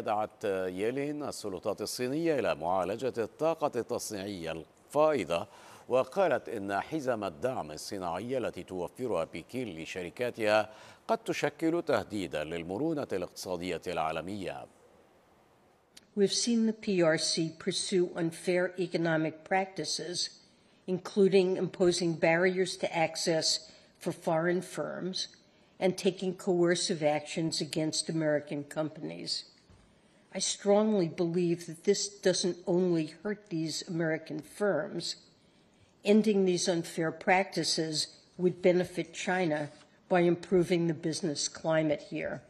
دعت يلين السلطات الصينية إلى معالجة الطاقة التصنيعية الفائضة وقالت إن حزم الدعم الصناعي التي توفرها بكين لشركاتها قد تشكل تهديدا للمرونة الاقتصادية العالمية We've seen the PRC pursue unfair economic practices, including imposing barriers to access for foreign firms and taking coercive actions against American companies. I strongly believe that this doesn't only hurt these American firms. Ending these unfair practices would benefit China by improving the business climate here.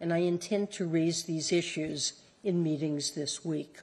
And I intend to raise these issues in meetings this week.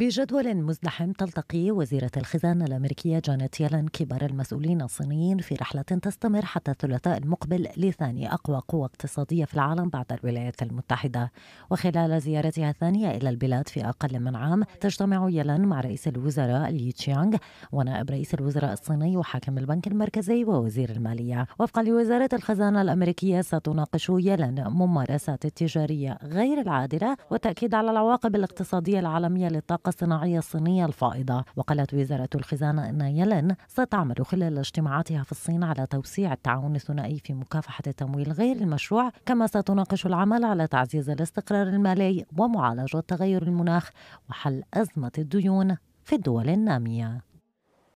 بجدول مزدحم تلتقي وزيرة الخزانة الأمريكية جانيت يلن كبار المسؤولين الصينيين في رحلة تستمر حتى الثلاثاء المقبل لثاني أقوى قوة اقتصادية في العالم بعد الولايات المتحدة وخلال زيارتها الثانية إلى البلاد في أقل من عام تجتمع يلن مع رئيس الوزراء لي تشيانغ ونائب رئيس الوزراء الصيني وحاكم البنك المركزي ووزير المالية وفقا لوزارة الخزانة الأمريكية ستناقش يلن ممارسات التجارية غير العادلة والتأكيد على العواقب الاقتصادية العالمية للطاقة الصناعية الصينية الفائضة وقالت وزارة الخزانة أن يلن ستعمل خلال اجتماعاتها في الصين على توسيع التعاون الثنائي في مكافحة التمويل غير المشروع كما ستناقش العمل على تعزيز الاستقرار المالي ومعالجة تغير المناخ وحل أزمة الديون في الدول النامية